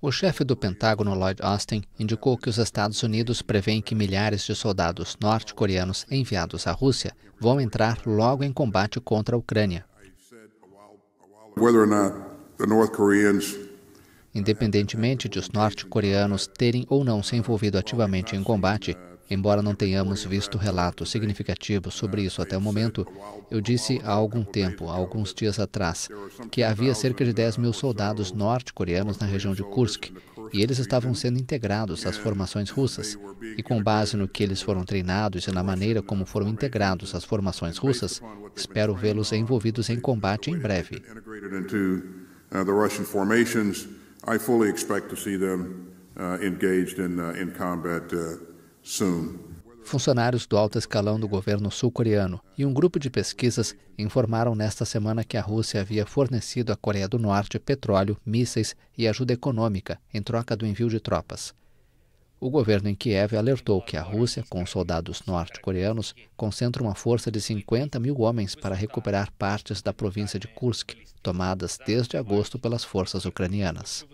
O chefe do Pentágono, Lloyd Austin, indicou que os Estados Unidos prevêem que milhares de soldados norte-coreanos enviados à Rússia vão entrar logo em combate contra a Ucrânia. Independentemente de os norte-coreanos terem ou não se envolvido ativamente em combate, Embora não tenhamos visto relatos significativos sobre isso até o momento, eu disse há algum tempo, há alguns dias atrás, que havia cerca de 10 mil soldados norte-coreanos na região de Kursk e eles estavam sendo integrados às formações russas. E com base no que eles foram treinados e na maneira como foram integrados às formações russas, espero vê-los envolvidos em combate em breve. Uh, uh, uh, in, combat Funcionários do alto escalão do governo sul-coreano e um grupo de pesquisas informaram nesta semana que a Rússia havia fornecido à Coreia do Norte petróleo, mísseis e ajuda econômica em troca do envio de tropas. O governo em Kiev alertou que a Rússia, com soldados norte-coreanos, concentra uma força de 50 mil homens para recuperar partes da província de Kursk, tomadas desde agosto pelas forças ucranianas.